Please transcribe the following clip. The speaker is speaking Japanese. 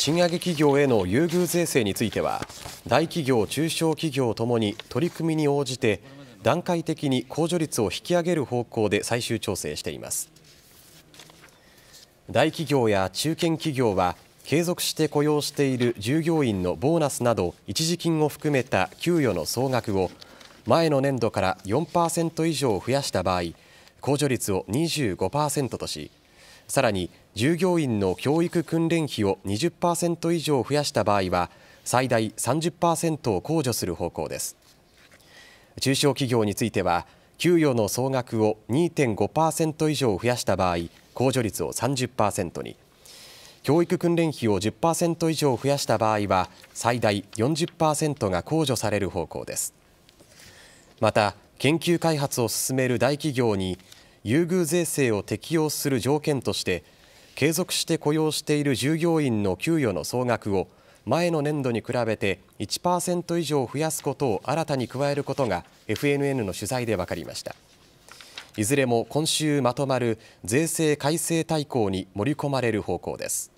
賃上げ企業への優遇税制については大企業、中小企業ともに取り組みに応じて段階的に控除率を引き上げる方向で最終調整しています大企業や中堅企業は継続して雇用している従業員のボーナスなど一時金を含めた給与の総額を前の年度から4%以上増やした場合控除率を25%としさらに従業員の教育訓練費を20％以上増やした場合は最大30%を控除する方向です中小企業については給与の総額を2.5%以上増やした場合控除率を30%に教育訓練費を10%以上増やした場合は最大40%が控除される方向ですまた研究開発を進める大企業に優遇税制を適用する条件として継続して雇用している従業員の給与の総額を前の年度に比べて1％以上増やすことを新たに加えることが FNN の取材で分かりましたいずれも今週まとまる税制改正大綱に盛り込まれる方向です